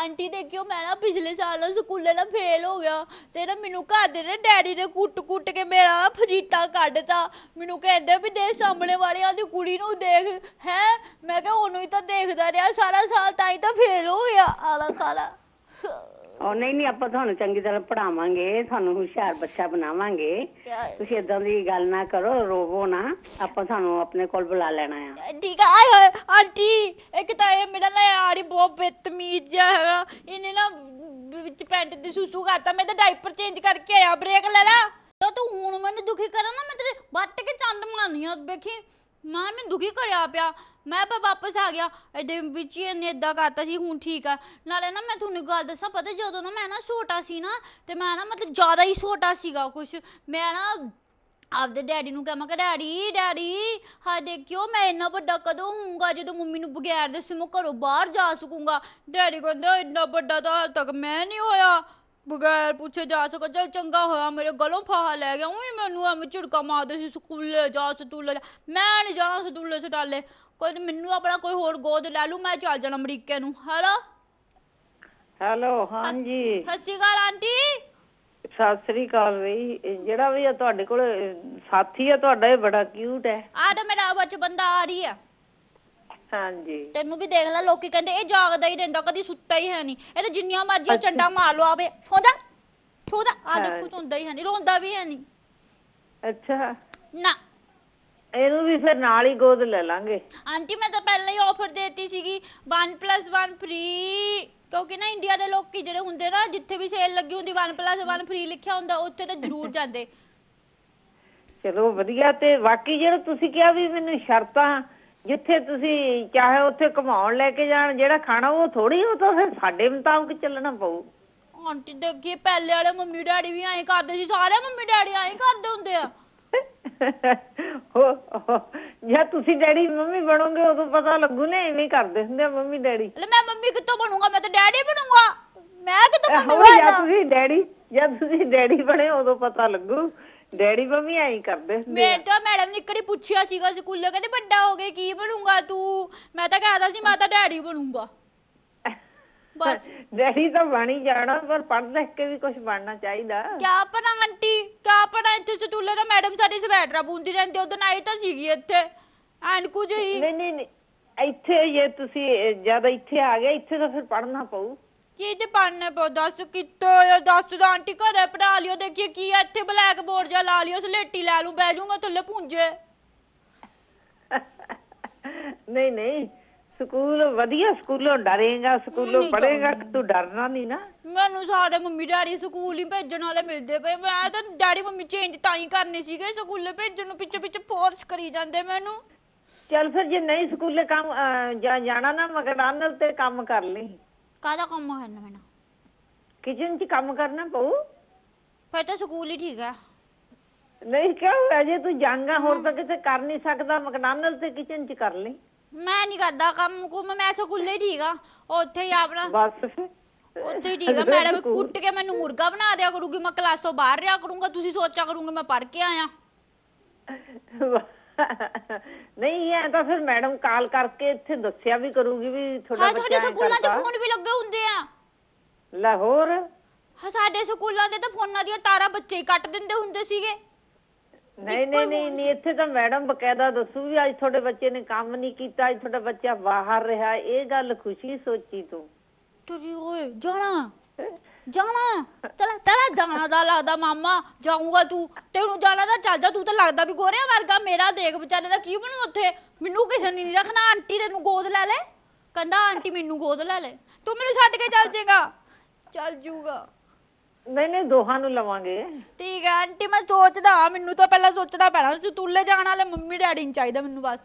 ਆਂਟੀ ਦੇਖਿਓ ਮੈਂ ਨਾ ਪਿਛਲੇ ਸਾਲ ਨਾ ਸਕੂਲੇ ਨਾ ਫੇਲ ਹੋ ਗਿਆ ਤੇ ਨਾ ਮੈਨੂੰ ਘਰ ਦੇ ਨੇ ਡੈਡੀ ਨੇ ਕੁੱਟ-ਕੁੱਟ ਕੇ ਮੇਰਾ ਫਜੀਤਾ ਕੱਢਤਾ ਮੈਨੂੰ ਕਹਿੰਦੇ ਵੀ ਦੇ ਸਾਹਮਣੇ ਵਾਲਿਆਂ ਦੀ ਕੁੜੀ ਨੂੰ ਦੇਖ ਹੈ ਮੈਂ ਕਿਹਾ ਉਹਨੂੰ ਹੀ ਤਾਂ ਦੇਖਦਾ ਰਿਹਾ ਸਾਰਾ ਸਾਲ ਤਾਂ ਹੀ ਤਾਂ ਫੇਲ ਹੋ ਗਿਆ ਆਲਾ ਖਾਲਾ ਉਹ ਨਹੀਂ ਨਹੀਂ ਆਪਾਂ ਤੁਹਾਨੂੰ ਚੰਗੀ ਤਰ੍ਹਾਂ ਪੜਾਵਾਂਗੇ ਤੁਹਾਨੂੰ ਹੁਸ਼ਿਆਰ ਬੱਚਾ ਬਣਾਵਾਂਗੇ ਤੁਸੀਂ ਇਦਾਂ ਦੀ ਗੱਲ ਨਾ ਕਰੋ ਰੋਵੋ ਨਾ ਆਪਾਂ ਤੁਹਾਨੂੰ ਆਪਣੇ ਕੋਲ ਬੁਲਾ ਲੈਣਾ ਆ ਠੀਕ ਆ ਆਏ ਹੋਏ ਆਂਟੀ ਇੱਕ ਤਾਂ ਇਹ ਮੇਰਾ ਨਾ ਆੜੀ ਬਹੁਤ ਬੇਤਮੀਜ਼ ਜਿਹਾ ਹੈਗਾ ਇਹਨੇ ਨਾ ਵਿੱਚ ਪੈਂਟ ਦੀ ਸੂਸੂ ਕਰਤਾ ਮੈਂ ਤਾਂ ਡਾਈਪਰ ਚੇਂਜ ਕਰਕੇ ਆਇਆ ਬ੍ਰੇਕ ਲੈ ਲੈ ਤਾਂ ਤੂੰ ਹੁਣ ਮੈਨੂੰ ਦੁਖੀ ਕਰਾਂ ਨਾ ਮੈਂ ਤੇਰੇ ਵੱਟ ਕੇ ਚੰਦ ਮਾਨੀ ਆ ਵੇਖੀ ਮਾਂ ਮੈਂ ਦੁਖੀ ਕਰਿਆ ਪਿਆ ਮੈਂ ਆਪਾਂ ਵਾਪਸ ਆ ਗਿਆ ਇਹਦੇ ਵਿੱਚ ਹੀ ਇਹਨੇ ਇਦਾਂ ਕਰਤਾ ਸੀ ਹੁਣ ਠੀਕ ਆ ਨਾਲੇ ਨਾ ਮੈਂ ਤੁਹਾਨੂੰ ਗੱਲ ਦੱਸਾਂ ਪਤਾ ਜਦੋਂ ਨਾ ਮੈਂ ਨਾ ਛੋਟਾ ਸੀ ਨਾ ਤੇ ਮੈਂ ਨਾ ਮਤਲਬ ਜ਼ਿਆਦਾ ਹੀ ਛੋਟਾ ਸੀਗਾ ਕੁਛ ਮੈਂ ਨਾ ਆਪਦੇ ਡੈਡੀ ਨੂੰ ਕਹਾਂ ਮੈਂ ਕਿਹਾ ਡੈਡੀ ਡੈਡੀ ਹਾਂ ਦੇਖਿਓ ਮੈਂ ਇੰਨਾ ਵੱਡਾ ਕਦੋਂ ਹੋਊਂਗਾ ਜਦੋਂ ਮੰਮੀ ਨੂੰ ਬਗੈਰ ਦੱਸੇ ਮੈਂ ਘਰੋਂ ਬਾਹਰ ਜਾ ਸਕੂੰਗਾ ਡੈਡੀ ਕਹਿੰਦੇ ਇੰਨਾ ਵੱਡਾ ਤਾਂ ਹਾਲ ਤੱਕ ਮੈਂ ਨਹੀਂ ਹੋਇਆ ਬਗੈਰ ਪੁੱਛੇ ਜਾ ਸਕੋ ਚਲ ਚੰਗਾ ਹੋਇਆ ਮੇਰੇ ਗਲੋਂ ਫਾਹਾ ਲੈ ਗਿਆ ਉਹੀ ਮੈਨੂੰ ਐਵੇਂ ਝੜਕਾ ਮਾਰਦੇ ਸੀ ਸਕੂਲੇ ਜਾ ਸਤੂਲੇ ਜਾ ਮੈਂ ਨਹੀਂ ਜਾਣਾ ਸਤੂਲੇ ਸਟਾਲੇ ਕੋਈ ਮੈਨੂੰ ਆਪਣਾ ਕੋਈ ਹੋਰ ਗੋਦ ਲੈ ਲੂ ਮੈਂ ਚੱਲ ਜਾਣਾ ਅਮਰੀਕੇ ਨੂੰ ਹੈਲੋ ਹੈਲੋ ਹਾਂਜੀ ਸਤਿ ਸ਼੍ਰੀ ਅਕਾਲ ਆਂਟੀ ਸਤਿ ਸ੍ਰੀ ਅਕਾਲ ਵੀ ਜਿਹੜਾ ਵੀ ਆ ਤੁਹਾਡੇ ਕੋਲ ਸਾਥੀ ਆ ਤੁਹਾਡਾ ਇਹ ਬੜਾ ਕਿਊਟ ਹੈ ਆ ਤਾਂ ਮੇਰਾ ਬੱਚ ਬੰਦਾ ਆ ਰਹੀ ਆ ਹਾਂਜੀ ਤੈਨੂੰ ਵੀ ਦੇਖ ਲੈ ਲੋਕੀ ਕਹਿੰਦੇ ਇਹ ਜਾਗਦਾ ਹੀ ਰਹਿੰਦਾ ਕਦੀ ਸੁੱਤਾ ਹੀ ਹੈ ਨਹੀਂ ਇਹ ਤਾਂ ਜਿੰਨੀਆਂ ਮਰਜ਼ੀ ਚੰਡਾ ਮਾਰ ਲਓ ਆਵੇ ਸੋਦਾ ਸੋਦਾ ਆ ਹਾਂ। ਦੇਖੋ ਹੁੰਦਾ ਹੀ ਹੈ ਨਹੀਂ ਰੋਂਦਾ ਵੀ ਹੈ ਨਹੀਂ ਅੱਛਾ ਨਾ ਇਹਨੂੰ ਵੀ ਫਿਰ ਨਾਲ ਹੀ ਗੋਦ ਲੈ ਲਾਂਗੇ ਆਂਟੀ ਮੈਂ ਤਾਂ ਪਹਿਲਾਂ ਹੀ ਆਫਰ ਦੇਤੀ ਸੀਗੀ 1+1 ਫ੍ਰੀ ਕਿਉਂਕਿ ਨਾ ਇੰਡੀਆ ਦੇ ਲੋਕੀ ਜਿਹੜੇ ਹੁੰਦੇ ਨਾ ਜਿੱਥੇ ਵੀ ਸੇਲ ਲੱਗੀ ਹੁੰਦੀ 1+1 ਫ੍ਰੀ ਲਿਖਿਆ ਹੁੰਦਾ ਉੱਥੇ ਤਾਂ ਜ਼ਰੂਰ ਜਾਂਦੇ ਚਲੋ ਵਧੀਆ ਤੇ ਬਾਕੀ ਜਿਹੜਾ ਤੁਸੀਂ ਕਿਹਾ ਵੀ ਮੈਨੂੰ ਸ਼ਰਤਾਂ ਜਿੱਥੇ ਤੁਸੀਂ ਚਾਹੇ ਉੱਥੇ ਘਮਾਉਣ ਲੈ ਕੇ ਜਾਣ ਜਿਹੜਾ ਖਾਣਾ ਉਹ ਥੋੜੀ ਉਹ ਤਾਂ ਫਿਰ ਸਾਡੇ ਮੁਤਾਬਕ ਚੱਲਣਾ ਪਊ ਆਂਟੀ ਦੇਖੀ ਪਹਿਲੇ ਵਾਲੇ ਮੰਮੀ ਡੈਡੀ ਵੀ ਐਂ ਕਰਦੇ ਸੀ ਸਾਰੇ ਮੰਮੀ ਡੈਡੀ ਐਂ ਕਰਦੇ ਹੁੰਦੇ ਆ *laughs* ਜੇ ਤੁਸੀਂ ਡੈਡੀ ਮੰਮੀ ਬਣੋਗੇ ਉਦੋਂ ਪਤਾ ਲੱਗੂ ਨੇ ਐਵੇਂ ਕਰਦੇ ਹੁੰਦੇ ਆ ਮੰਮੀ ਡੈਡੀ ਲੈ ਮੈਂ ਮੰਮੀ ਕਿੱਥੋਂ ਬਣੂਗਾ ਮੈਂ ਤਾਂ ਡੈਡੀ ਬਣੂਗਾ ਮੈਂ ਕਿੱਥੋਂ ਬਣੂਗਾ ਜੇ ਤੁਸੀਂ ਡੈਡੀ ਜੇ ਤੁਸੀਂ ਡੈਡੀ ਬਣੇ ਉਦੋਂ ਪਤਾ ਲੱਗੂ ਡੈਡੀ ਮੰਮੀ ਐਂ ਕਰਦੇ ਹੁੰਦੇ ਮੈਂ ਤਾਂ ਮੈਡਮ ਨੇ ਇੱਕੜੀ ਪੁੱਛਿਆ ਸੀਗਾ ਸਕੂਲੋਂ ਕਹਿੰਦੇ ਵੱਡਾ ਹੋ ਕੇ ਕੀ ਬਣੂਗਾ ਤੂੰ ਮੈਂ ਤਾਂ ਕਹਦਾ ਸੀ ਮੈਂ ਤਾਂ ਡੈਡੀ ਬਣੂਗਾ ਬਸ ਡੈਡੀ ਤਾਂ ਬਣ ਹੀ ਜਾਣਾ ਪਰ ਪੜ੍ਹ ਲਿਖ ਕੇ ਵੀ ਕੁਝ ਬਣਨਾ ਚਾਹੀਦਾ ਕਿਆ ਪੜਾ ਆਂਟੀ ਕਿਆ ਪੜਾ ਇੱਥੇ ਸਟੂਲੇ ਦਾ ਮੈਡਮ ਸਾਡੀ ਸਵੈਟਰਾ ਬੁੰਦੀ ਰਹਿੰਦੀ ਉਦੋਂ ਆਈ ਤਾਂ ਸੀਗੀ ਇੱਥੇ ਐਨ ਕੁਝ ਹੀ ਨਹੀਂ ਨਹੀਂ ਨਹੀਂ, ਇੱਥੇ ਜੇ ਤੁਸੀਂ ਜਿਆਦਾ ਇੱਥੇ ਆ ਗਏ ਇੱਥੇ ਤਾਂ ਫਿਰ ਪੜ੍ਹਨਾ ਪਊ ਕੀ ਤੇ ਪੜਨੇ ਪਉ ਦੱਸ ਕਿੱਥੋਂ ਯਾਰ ਦੱਸ ਦਾ ਆਂਟੀ ਘਰੇ ਪੜਾ ਲਿਓ ਦੇਖੀ ਕੀ ਇੱਥੇ ਬਲੈਕ ਬੋਰਡ ਜਾ ਲਾ ਲਿਓ ਸਲੇਟੀ ਲੈ ਲੂੰ ਜੂ ਮੈਂ ਥੱਲੇ ਪੁੰਜੇ ਨਹੀਂ ਨਹੀਂ ਸਕੂਲ ਵਧੀਆ ਸਕੂਲੋਂ ਡਰੇਗਾ ਸਕੂਲੋਂ ਪੜੇਗਾ ਕਿ ਤੂੰ ਡਰਨਾ ਨਹੀਂ ਨਾ ਮੈਨੂੰ ਸਾਡੇ ਮੰਮੀ ਡੈਡੀ ਸਕੂਲ ਹੀ ਭੇਜਣ ਵਾਲੇ ਮਿਲਦੇ ਪਏ ਮੈਂ ਤਾਂ ਡੈਡੀ ਮੰਮੀ ਚੇਂਜ ਤਾਂ ਹੀ ਕਰਨੇ ਸੀਗੇ ਸਕੂਲ ਭੇਜਣ ਨੂੰ ਪਿੱਛੇ ਪਿੱਛੇ ਫੋਰਸ ਕਰੀ ਜਾਂਦੇ ਮੈਨੂੰ ਚੱਲ ਫਿਰ ਜੇ ਨਹੀਂ ਸਕੂਲੇ ਕੰਮ ਜਾ- ਜਾਣਾ ਨਾ ਮਗਰ ਨਾਲ ਤੇ ਕੰਮ ਕਰ ਲਈ ਕਾਦਾ ਕੰਮ ਹੋਣਾ ਮੈਨੂੰ ਕਿਚਨ 'ਚ ਕੰਮ ਕਰਨਾ ਪਊ ਫਿਰ ਤਾਂ ਸਕੂਲ ਹੀ ਠੀਕ ਹੈ ਨਹੀਂ ਕਿਉਂ ਅਜੇ ਤੂੰ ਜਾਂਗਾ ਹੋਰ ਤਾਂ ਕਿਤੇ ਕਰ ਨਹੀਂ ਸਕਦਾ ਮਕਡਾਨਲ ਤੇ ਕਿਚਨ 'ਚ ਕਰ ਲਈ ਮੈਂ ਨਹੀਂ ਕਰਦਾ ਕੰਮ ਕੁਮ ਮੈਂ ਸਕੂਲੇ ਹੀ ਠੀਕ ਆ ਉੱਥੇ ਹੀ ਆਪਣਾ ਬਸ ਉੱਥੇ ਹੀ ਠੀਕ ਆ ਮੈਡਮ ਕੁੱਟ ਕੇ ਮੈਨੂੰ ਮੁਰਗਾ ਬਣਾ ਦਿਆ ਕਰੂਗੀ ਮੈਂ ਕਲਾਸੋਂ ਬਾਹਰ ਰਿਆ ਕਰੂੰਗਾ ਤੁਸੀਂ ਸੋਚਿਆ ਕਰੂੰਗੇ ਮੈਂ ਪੜ ਕੇ ਆਇਆ ਨਹੀਂ ਐ ਤਾਂ ਫਿਰ ਮੈਡਮ ਕਾਲ ਕਰਕੇ ਇੱਥੇ ਦੱਸਿਆ ਵੀ ਕਰੂਗੀ ਵੀ ਤੁਹਾਡਾ ਹਾਂ ਬੱਚਾ ਤੁਹਾਡੇ ਸਕੂਲਾਂ 'ਚ ਫੋਨ ਵੀ ਲੱਗੇ ਹੁੰਦੇ ਆ ਲਾਹੌਰ ਹਾਂ, ਸਾਡੇ ਸਕੂਲਾਂ ਦੇ ਤਾਂ ਫੋਨਾਂ ਦੀਆਂ ਤਾਰਾਂ ਬੱਚੇ ਹੀ ਕੱਟ ਦਿੰਦੇ ਹੁੰਦੇ ਸੀਗੇ ਨਹੀਂ ਨਹੀਂ ਨਹੀਂ ਨਹੀਂ ਇੱਥੇ ਤਾਂ ਮੈਡਮ ਬਕਾਇਦਾ ਦੱਸੂ ਵੀ ਅੱਜ ਤੁਹਾਡੇ ਬੱਚੇ ਨੇ ਕੰਮ ਨਹੀਂ ਕੀਤਾ ਅੱਜ ਤੁਹਾਡਾ ਬੱਚਾ ਬਾਹਰ ਰਿਹਾ ਇਹ ਗੱਲ ਖੁਸ਼ੀ ਸੋਚੀ ਤੂੰ ਤੁਰੀ ਓਏ ਜਾਣਾ ਜਾਣਾ ਚਲ ਤੇਰਾ ਜਾਣਾ ਦਾ ਲੱਗਦਾ ਮਾਮਾ ਜਾਊਗਾ ਤੂੰ ਤੈਨੂੰ ਜਾਣਾ ਦਾ ਚੱਲ ਜਾ ਤੂੰ ਤਾਂ ਲੱਗਦਾ ਵੀ ਗੋਰਿਆਂ ਵਰਗਾ ਮੇਰਾ ਦੇਖ ਵਿਚਾਰੇ ਦਾ ਕੀ ਬਣੂ ਉੱਥੇ ਮੈਨੂੰ ਕਿਸੇ ਨੇ ਨਹੀਂ ਰੱਖਣਾ ਆਂਟੀ ਤੈਨੂੰ ਗੋਦ ਲੈ ਲੈ ਕਹਿੰਦਾ ਆਂਟੀ ਮੈਨੂੰ ਗੋਦ ਲੈ ਲੈ ਤੂੰ ਮੈਨੂੰ ਛੱਡ ਕੇ ਚੱਲ ਜੇਗਾ ਚੱਲ ਜੂਗਾ ਨਹੀਂ ਨਹੀਂ ਦੋਹਾਂ ਨੂੰ ਲਵਾਂਗੇ ਠੀਕ ਹੈ ਆਂਟੀ ਮੈਂ ਸੋਚਦਾ ਮੈਨੂੰ ਤਾਂ ਪਹਿਲਾਂ ਸੋਚਣਾ ਪੈਣਾ ਸੀ ਤੂੰ ਲੈ ਜਾਣ ਵਾਲੇ ਮੰਮੀ ਡੈਡੀ ਨੂੰ ਚਾਹੀਦਾ ਮੈਨੂੰ ਬਸ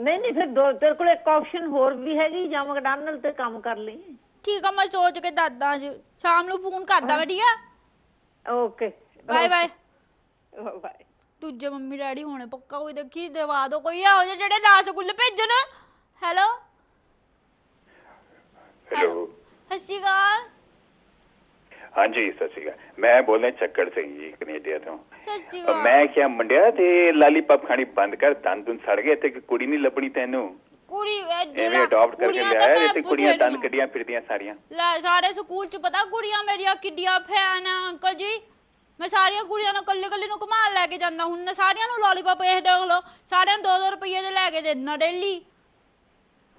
ਨਹੀਂ ਨਹੀਂ ਫਿਰ ਦੋ ਤੇਰੇ ਕੋਲ ਇੱਕ ਆਪਸ਼ਨ ਹੋਰ ਵੀ ਹੈਗੀ ਜਾਂ ਮਕਡਾਨਲ ਤੇ ਕੰਮ ਕਰ ਲਈ ਠੀਕ ਆ ਮੈਂ ਸੋਚ ਕੇ ਦੱਸਦਾ ਅੱਜ ਸ਼ਾਮ ਨੂੰ ਫੋਨ ਕਰਦਾ ਮੈਂ ਠੀਕ ਆ ਓਕੇ ਬਾਏ ਬਾਏ ਬਾਏ ਦੂਜੇ ਮੰਮੀ ਡੈਡੀ ਹੋਣੇ ਪੱਕਾ ਕੋਈ ਦੇਖੀ ਦਵਾ ਦੋ ਕੋਈ ਆ ਜਿਹੜੇ ਗੁੱਲ ਭੇਜਣ ਹੈਲੋ ਹੈਲੋ ਸਸੀ ਸ਼੍ਰੀ ਹਾਂਜੀ ਸਸੀ ਸ਼੍ਰੀ ਮੈਂ ਬੋਲ ਚੱਕਰ ਸਿੰਘ ਜੀ ਕੈਨੇਡਾ ਤੋਂ ਸਤਿ ਮੈਂ ਕਿਹਾ ਮੰਡਿਆ ਤੇ ਲਾਲੀਪਾਪ ਖਾਣੀ ਬੰਦ ਕਰ ਦੰਦ ਦੁੰਦ ਸੜ ਗਏ ਤੇ ਕੁੜੀ ਨਹੀਂ ਲੱਭਣੀ ਤੈਨੂੰ ਕੁੜੀ ਐਵੇਂ ਅਡਾਪਟ ਕਰਕੇ ਲਿਆਇਆ ਇੱਥੇ ਕੁੜੀਆਂ ਦੰਦ ਕੱਢੀਆਂ ਫਿਰਦੀਆਂ ਸਾਰੀਆਂ ਲੈ ਸਾਰੇ ਸਕੂਲ ਚ ਪਤਾ ਕੁੜੀਆਂ ਮੇਰੀਆਂ ਕਿੱਡੀਆਂ ਫੈਨ ਆ ਅੰਕਲ ਜੀ ਮੈਂ ਸਾਰੀਆਂ ਕੁੜੀਆਂ ਨੂੰ ਕੱਲੇ ਕੱਲੇ ਨੂੰ ਕਮਾਲ ਲੈ ਕੇ ਜਾਂਦਾ ਹੁਣ ਸਾਰਿਆਂ ਨੂੰ ਲਾਲੀਪਾਪ ਇਹ ਦੇਖ ਲੋ ਸਾਰਿਆਂ ਨੂੰ 2-2 ਰੁਪਏ ਦੇ ਲੈ ਕੇ ਨਾ ਡੇਲੀ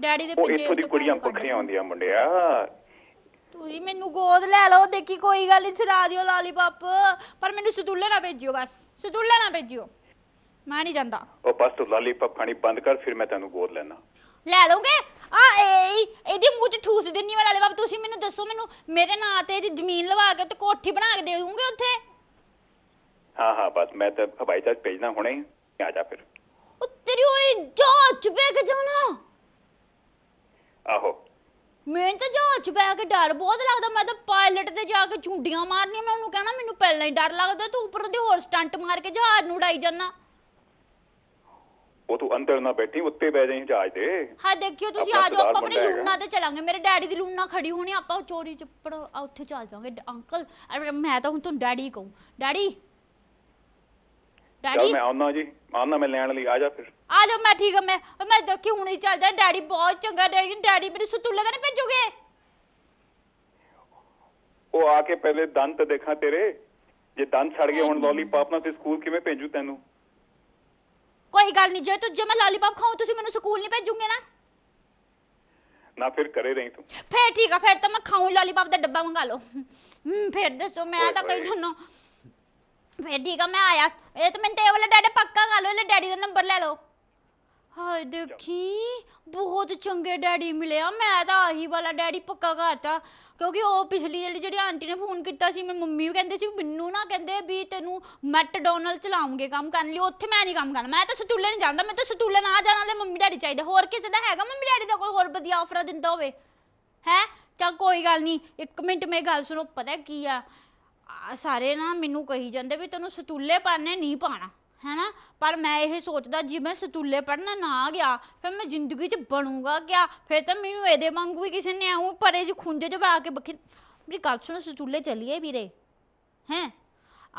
ਡੈਡੀ ਦੇ ਪਿੱਛੇ ਇੱਥੋਂ ਦੀ ਕੁੜੀਆਂ ਪੱਖੀਆਂ ਆਉਂਦੀਆਂ ਮੁੰਡਿਆ ਤੁਸੀਂ ਮੈਨੂੰ ਗੋਦ ਲੈ ਲਓ ਦੇਖੀ ਕੋਈ ਗੱਲ ਨਹੀਂ ਛਡਾ ਦਿਓ ਲਾਲੀਪਾਪ ਪਰ ਮੈਨੂੰ ਸਦੂਲੇ ਨਾ ਭੇਜਿਓ ਬਸ ਸਦੂਲੇ ਨਾ ਭੇਜਿਓ ਮੈਂ ਨਹੀਂ ਜਾਂਦਾ ਉਹ ਬਸ ਤੂੰ ਲਾਲੀਪਾਪ ਖਾਣੀ ਬੰਦ ਕਰ ਫਿਰ ਮੈਂ ਤੈਨੂੰ ਗੋਦ ਲੈਣਾ ਲੈ ਲਓਗੇ ਆ ਇਹ ਇਹਦੇ ਮੂੰਹ 'ਚ ਠੂਸ ਦਿੰਨੀ ਵਾਲਾ ਲੈ ਬਾਬਾ ਤੁਸੀਂ ਮੈਨੂੰ ਦੱਸੋ ਮੈਨੂੰ ਮੇਰੇ ਨਾਂ ਤੇ ਇਹਦੀ ਜ਼ਮੀਨ ਲਵਾ ਕੇ ਤੇ ਕੋਠੀ ਬਣਾ ਕੇ ਦੇਉਂਗੇ ਉੱਥੇ ਹਾਂ ਹਾਂ ਬਸ ਮੈਂ ਤਾਂ ਭਾਈ ਚਾਚ ਭੇਜਣਾ ਹੁਣੇ ਹੀ, ਆ ਜਾ ਫਿਰ ਉਹ ਤੇਰੀ ਓਏ ਜਹਾਜ਼ 'ਚ ਕੇ ਜਾਣਾ ਆਹੋ ਮੈਂ ਤਾਂ ਜਹਾਜ਼ 'ਚ ਕੇ ਡਰ ਬਹੁਤ ਲੱਗਦਾ ਮੈਂ ਤਾਂ ਪਾਇਲਟ ਤੇ ਜਾ ਕੇ ਚੁੰਡੀਆਂ ਮਾਰਨੀਆਂ ਮੈਂ ਉਹਨੂੰ ਕਹਿਣਾ ਮੈਨੂੰ ਪਹਿਲਾਂ ਹੀ ਡਰ ਲੱਗਦਾ ਤੂੰ ਉੱਪਰੋਂ ਦੇ ਹੋਰ ਸਟੰਟ ਮਾਰ ਕੇ ਜਹਾਜ਼ ਨੂੰ ਉਡਾਈ ਜਾਣਾ ਉਹ ਤੂੰ ਅੰਦਰ ਨਾ ਬੈਠੀ ਉੱਤੇ ਬਹਿ ਜਾਈਂ ਜਹਾਜ਼ ਦੇ ਹਾਂ ਦੇਖਿਓ ਤੁਸੀਂ ਆ ਜਾਓ ਆਪਾਂ ਆਪਣੇ ਲੂਣਾ ਤੇ ਚਲਾਂਗੇ ਮੇਰੇ ਡੈਡੀ ਦੀ ਲੂਣਾ ਖੜੀ ਹੋਣੀ ਆਪਾਂ ਚੋਰੀ ਚੱਪੜ ਉੱਥੇ ਚੱਲ ਜਾਵਾਂਗੇ ਅੰਕਲ ਮੈਂ ਤਾਂ ਹੁਣ ਤੁਹਾਨੂੰ ਡੈਡੀ ਕਹੂੰ ਡੈਡੀ ਡੈਡੀ ਮੈਂ ਆਉਣਾ ਜੀ ਆਉਣਾ ਮੈਂ ਲੈਣ ਲਈ ਆ ਜਾ ਫਿਰ ਆ ਜਾ ਮੈਂ ਠੀਕ ਆ ਮੈਂ ਮੈਂ ਦੇਖੀ ਹੁਣੀ ਚੱਲ ਜਾ ਡੈਡੀ ਬਹੁਤ ਚੰਗਾ ਡੈਡੀ ਡੈਡੀ ਮੇਰੇ ਸਤੂਲੇ ਤਾਂ ਨਹੀਂ ਭੇਜੋਗੇ ਉਹ ਆ ਕੇ ਪਹਿਲੇ ਦੰਦ ਦੇਖਾਂ ਤੇਰੇ ਜੇ ਦੰਦ ਛੜ ਗਏ ਹੁਣ ਲੋਲੀਪਾਪ ਨਾਲ ਤੇ ਸਕੂਲ ਕਿਵੇਂ ਭੇਜੂ ਤੈਨੂੰ ਕੋਈ ਗੱਲ ਨਹੀਂ ਜੇ ਤੂੰ ਜੇ ਮੈਂ ਲਾਲੀਪੌਪ ਖਾਉ ਤੁਸੀਂ ਮੈਨੂੰ ਸਕੂਲ ਨਹੀਂ ਭੇਜੂਗੇ ਨਾ ਨਾ ਫਿਰ ਕਰੇ ਰਹੀ ਤੂੰ ਫੇਰ ਠੀਕ ਆ ਫੇਰ ਤਾਂ ਮੈਂ ਖਾਉ ਲਾਲੀਪੌਪ ਦਾ ਡੱਬਾ ਮੰਗਾ ਲਓ ਹੂੰ ਫੇਰ ਦੱਸੋ ਮੈਂ ਤਾਂ ਕਹੀ ਜਾਣਾ ਫੇਰ ਠੀਕ ਆ ਮੈਂ ਆਇਆ ਇਹ ਤਾਂ ਮੈਂ ਤੇ ਵਾਲਾ ਡੈਡੀ ਪੱਕਾ ਕਰ ਲਓ ਇਹਲੇ ਡੈਡੀ ਦਾ ਨੰਬਰ ਲੈ ਲਓ ਹਾਏ ਦੇਖੀ ਬਹੁਤ ਚੰਗੇ ਡੈਡੀ ਮਿਲਿਆ ਮੈਂ ਤਾਂ ਆਹੀ ਵਾਲਾ ਡੈਡੀ ਪੱਕਾ ਕਰਤਾ ਕਿਉਂਕਿ ਉਹ ਪਿਛਲੀ ਜਿਹੜੀ ਜਿਹੜੀ ਆਂਟੀ ਨੇ ਫੋਨ ਕੀਤਾ ਸੀ ਮੇਰੀ ਮੰਮੀ ਵੀ ਕਹਿੰਦੇ ਸੀ ਵੀ ਮੈਨੂੰ ਨਾ ਕਹਿੰਦੇ ਵੀ ਤੈਨੂੰ ਮੈਕਡੋਨਲ ਚਲਾਉਂਗੇ ਕੰਮ ਕਰਨ ਲਈ ਉੱਥੇ ਮੈਂ ਨਹੀਂ ਕੰਮ ਕਰਨਾ ਮੈਂ ਤਾਂ ਸਤੂਲੇ ਨਹੀਂ ਜਾਂਦਾ ਮੈਂ ਤਾਂ ਸਤੂਲੇ ਨਾ ਜਾਣ ਵਾਲੇ ਮੰਮੀ ਡੈਡੀ ਚਾਹੀਦੇ ਹੋਰ ਕਿਸੇ ਦਾ ਹੈਗਾ ਮੰਮੀ ਡੈਡੀ ਦਾ ਕੋਈ ਹੋਰ ਵਧੀਆ ਆਫਰ ਦਿੰਦਾ ਹੋਵੇ ਹੈ ਚਾ ਕੋਈ ਗੱਲ ਨਹੀਂ ਇੱਕ ਮਿੰਟ ਮੇਰੀ ਗੱਲ ਸੁਣੋ ਪਤਾ ਕੀ ਆ ਸਾਰੇ ਨਾ ਮੈਨੂੰ ਕਹੀ ਜਾਂਦੇ ਵੀ ਤੈਨੂੰ ਸਤੂਲੇ ਪਾਣੇ ਨਹੀਂ ਪਾਣਾ ਹੈਨਾ ਪਰ ਮੈਂ ਇਹ ਸੋਚਦਾ ਜੇ ਮੈਂ ਸਤੂਲੇ ਪੜਨਾ ਨਾ ਗਿਆ ਫਿਰ ਮੈਂ ਜ਼ਿੰਦਗੀ 'ਚ ਬਣੂਗਾ ਕਿਆ ਫਿਰ ਤਾਂ ਮੈਨੂੰ ਇਹਦੇ ਵਾਂਗੂ ਵੀ ਕਿਸੇ ਨੇ ਆਉਂ ਪਰੇ ਜਿਹੇ ਖੁੰਝੇ 'ਚ ਬਾ ਕੇ ਬਖੇ ਮੇਰੀ ਗੱਲ ਸੁਣ ਸਤੂਲੇ ਚੱਲੀਏ ਵੀਰੇ ਹੈ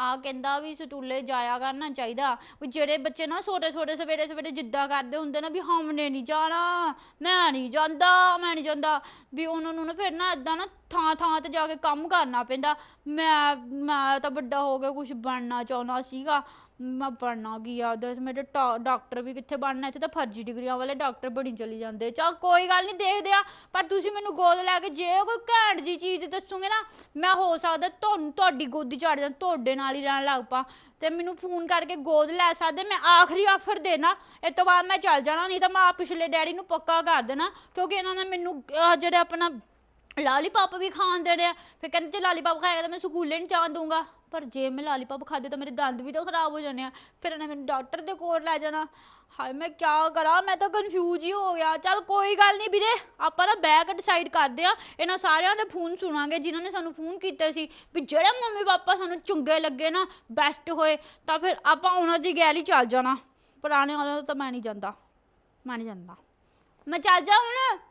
ਆ ਕਹਿੰਦਾ ਵੀ ਸਤੂਲੇ ਜਾਇਆ ਕਰਨਾ ਚਾਹੀਦਾ ਵੀ ਜਿਹੜੇ ਬੱਚੇ ਨਾ ਛੋਟੇ ਛੋਟੇ ਸਵੇਰੇ ਸਵੇਰੇ ਜਿੱਦਾਂ ਕਰਦੇ ਹੁੰਦੇ ਨਾ ਵੀ ਹਮਨੇ ਨਹੀਂ ਜਾਣਾ ਮੈਂ ਨਹੀਂ ਜਾਂਦਾ ਮੈਂ ਨਹੀਂ ਜਾਂਦਾ ਵੀ ਉਹਨਾਂ ਨੂੰ ਨਾ ਫਿਰ ਨਾ ਇਦਾਂ ਨਾ ਥਾਂ ਥਾਂ ਤੇ ਜਾ ਕੇ ਕੰਮ ਕਰਨਾ ਪੈਂਦਾ ਮੈਂ ਮੈਂ ਤਾਂ ਵੱਡਾ ਹੋ ਕੇ ਕੁਝ ਬਣਨਾ ਚਾਹੁੰਦਾ ਸੀਗਾ ਮੈਂ ਪੜਨਾ ਕੀ ਆ ਉਹਦੇ ਮੇਰੇ ਡਾਕਟਰ ਵੀ ਕਿੱਥੇ ਬਣਨਾ ਇੱਥੇ ਤਾਂ ਫਰਜ਼ੀ ਡਿਗਰੀਆਂ ਵਾਲੇ ਡਾਕਟਰ ਬਣੀ ਚਲੀ ਜਾਂਦੇ ਚਲ ਕੋਈ ਗੱਲ ਨਹੀਂ ਦੇਖਦੇ ਆ ਪਰ ਤੁਸੀਂ ਮੈਨੂੰ ਗੋਦ ਲੈ ਕੇ ਜੇ ਕੋਈ ਘੈਂਟ ਜੀ ਚੀਜ਼ ਦੱਸੂਗੇ ਨਾ ਮੈਂ ਹੋ ਸਕਦਾ ਤੁਹਾਨੂੰ ਤੁਹਾਡੀ ਗੋਦੀ ਚੜ ਜਾਂ ਤੁਹਾਡੇ ਨਾਲ ਹੀ ਰਹਿਣ ਲੱਗ ਪਾ ਤੇ ਮੈਨੂੰ ਫੋਨ ਕਰਕੇ ਗੋਦ ਲੈ ਸਕਦੇ ਮੈਂ ਆਖਰੀ ਆਫਰ ਦੇਣਾ ਇਸ ਤੋਂ ਬਾਅਦ ਮੈਂ ਚੱਲ ਜਾਣਾ ਨਹੀਂ ਤਾਂ ਮੈਂ ਆ ਪਿਛਲੇ ਡੈਡੀ ਨੂੰ ਪੱਕਾ ਕਰ ਦੇਣਾ ਕਿਉਂਕਿ ਇਹਨਾਂ ਨੇ ਮੈਨੂੰ ਜਿਹੜਾ ਆਪਣਾ ਲਾਲੀਪਾਪ ਵੀ ਖਾਣ ਦੇ ਰਿਆ ਫਿਰ ਕਹਿੰਦੇ ਜੇ ਲਾਲੀਪਾਪ ਖਾਏਗਾ ਤਾਂ ਮੈਂ ਸਕੂਲੇ ਨਹੀਂ ਜਾਣ ਦੂੰਗਾ ਪਰ ਜੇ ਮੈਂ ਲਾਲੀਪਾਪ ਖਾਦੇ ਤਾਂ ਮੇਰੇ ਦੰਦ ਵੀ ਤਾਂ ਖਰਾਬ ਹੋ ਜਾਣੇ ਆ ਫਿਰ ਇਹਨੇ ਮੈਨੂੰ ਡਾਕਟਰ ਦੇ ਕੋਲ ਲੈ ਜਾਣਾ ਹਾਏ ਮੈਂ ਕੀ ਕਰਾਂ ਮੈਂ ਤਾਂ ਕਨਫਿਊਜ਼ ਹੀ ਹੋ ਗਿਆ ਚੱਲ ਕੋਈ ਗੱਲ ਨਹੀਂ ਵੀਰੇ ਆਪਾਂ ਨਾ ਬੈਗ ਡਿਸਾਈਡ ਕਰਦੇ ਆ ਇਹਨਾਂ ਸਾਰਿਆਂ ਦੇ ਫੋਨ ਸੁਣਾਂਗੇ ਜਿਨ੍ਹਾਂ ਨੇ ਸਾਨੂੰ ਫੋਨ ਕੀਤਾ ਸੀ ਵੀ ਜਿਹੜੇ ਮੰਮੀ ਪਾਪਾ ਸਾਨੂੰ ਚੰਗੇ ਲੱਗੇ ਨਾ ਬੈਸਟ ਹੋਏ ਤਾਂ ਫਿਰ ਆਪਾਂ ਉਹਨਾਂ ਦੀ ਗੈਲੀ ਚੱਲ ਜਾਣਾ ਪੁਰਾਣੇ ਵਾਲਿਆਂ ਤਾਂ ਮੈਂ ਨਹੀਂ ਜਾਂਦਾ ਮੈਂ ਨਹੀਂ ਜਾਂਦਾ ਮੈਂ ਚੱਲ ਜਾ ਹੁਣ